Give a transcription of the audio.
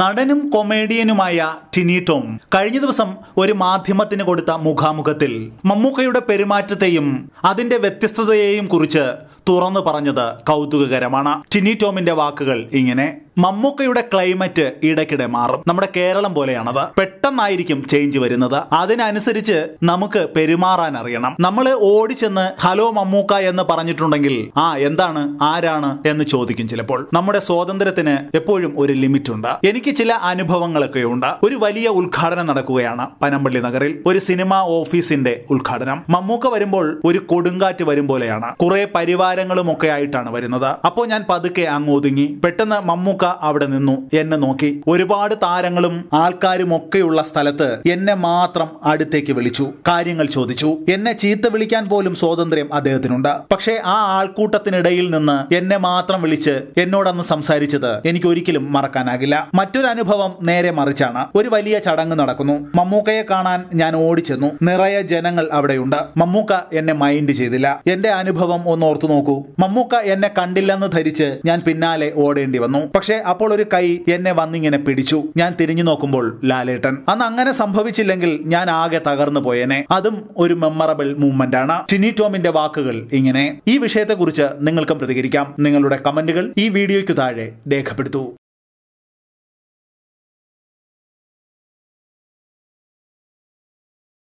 നടനും കൊമേഡിയനുമായ ടിനി ടോം കഴിഞ്ഞ ദിവസം ഒരു മാധ്യമത്തിന് കൊടുത്ത മുഖാമുഖത്തിൽ മമ്മൂക്കയുടെ പെരുമാറ്റത്തെയും അതിന്റെ വ്യത്യസ്തതയെയും കുറിച്ച് തുറന്നു പറഞ്ഞത് കൗതുകകരമാണ് ടിനി ടോമിന്റെ വാക്കുകൾ ഇങ്ങനെ മമ്മൂക്കയുടെ ക്ലൈമറ്റ് ഇടയ്ക്കിടെ മാറും നമ്മുടെ കേരളം പോലെയാണത് പെട്ടെന്നായിരിക്കും ചേഞ്ച് വരുന്നത് അതിനനുസരിച്ച് നമുക്ക് പെരുമാറാൻ അറിയണം നമ്മൾ ഓടിച്ചെന്ന് ഹലോ മമ്മൂക്ക എന്ന് പറഞ്ഞിട്ടുണ്ടെങ്കിൽ ആ എന്താണ് ആരാണ് എന്ന് ചോദിക്കും ചിലപ്പോൾ നമ്മുടെ സ്വാതന്ത്ര്യത്തിന് എപ്പോഴും ഒരു ലിമിറ്റ് ഉണ്ട് എനിക്ക് ചില അനുഭവങ്ങളൊക്കെ ഉണ്ട് ഒരു വലിയ ഉദ്ഘാടനം നടക്കുകയാണ് പനമ്പള്ളി നഗറിൽ ഒരു സിനിമ ഓഫീസിന്റെ ഉദ്ഘാടനം മമ്മൂക്ക വരുമ്പോൾ ഒരു കൊടുങ്കാറ്റ് വരും പോലെയാണ് കുറെ പരിവാരങ്ങളും ഒക്കെ ആയിട്ടാണ് വരുന്നത് അപ്പോൾ ഞാൻ പതുക്കെ അങ്ങ് ഒതുങ്ങി പെട്ടെന്ന് മമ്മൂക്ക ഷാരൂഖ അവിടെ നിന്നു എന്നെ നോക്കി ഒരുപാട് താരങ്ങളും ആൾക്കാരും ഒക്കെയുള്ള സ്ഥലത്ത് എന്നെ മാത്രം അടുത്തേക്ക് വിളിച്ചു കാര്യങ്ങൾ ചോദിച്ചു എന്നെ ചീത്ത വിളിക്കാൻ പോലും സ്വാതന്ത്ര്യം അദ്ദേഹത്തിനുണ്ട് പക്ഷേ ആ ആൾക്കൂട്ടത്തിനിടയിൽ നിന്ന് എന്നെ മാത്രം വിളിച്ച് എന്നോടന്ന് സംസാരിച്ചത് എനിക്ക് ഒരിക്കലും മറക്കാനാകില്ല മറ്റൊരു അനുഭവം നേരെ മറിച്ചാണ് ഒരു വലിയ ചടങ്ങ് നടക്കുന്നു മമ്മൂക്കയെ കാണാൻ ഞാൻ ഓടിച്ചെന്നു നിറയെ ജനങ്ങൾ അവിടെയുണ്ട് മമ്മൂക്ക എന്നെ മൈൻഡ് ചെയ്തില്ല എന്റെ അനുഭവം ഒന്ന് ഓർത്തു നോക്കൂ മമ്മൂക്ക എന്നെ കണ്ടില്ലെന്ന് ധരിച്ച് ഞാൻ പിന്നാലെ ഓടേണ്ടി വന്നു പക്ഷെ പക്ഷേ അപ്പോൾ ഒരു കൈ എന്നെ വന്നിങ്ങനെ പിടിച്ചു ഞാൻ തിരിഞ്ഞു നോക്കുമ്പോൾ ലാലേട്ടൻ അന്ന് അങ്ങനെ സംഭവിച്ചില്ലെങ്കിൽ ഞാൻ ആകെ തകർന്നു പോയേനെ അതും ഒരു മെമ്മറബിൾ മൂവ്മെന്റ് ആണ് ടിനി ടോമിന്റെ വാക്കുകൾ ഇങ്ങനെ ഈ വിഷയത്തെക്കുറിച്ച് നിങ്ങൾക്കും പ്രതികരിക്കാം നിങ്ങളുടെ കമന്റുകൾ ഈ വീഡിയോയ്ക്ക് താഴെ രേഖപ്പെടുത്തു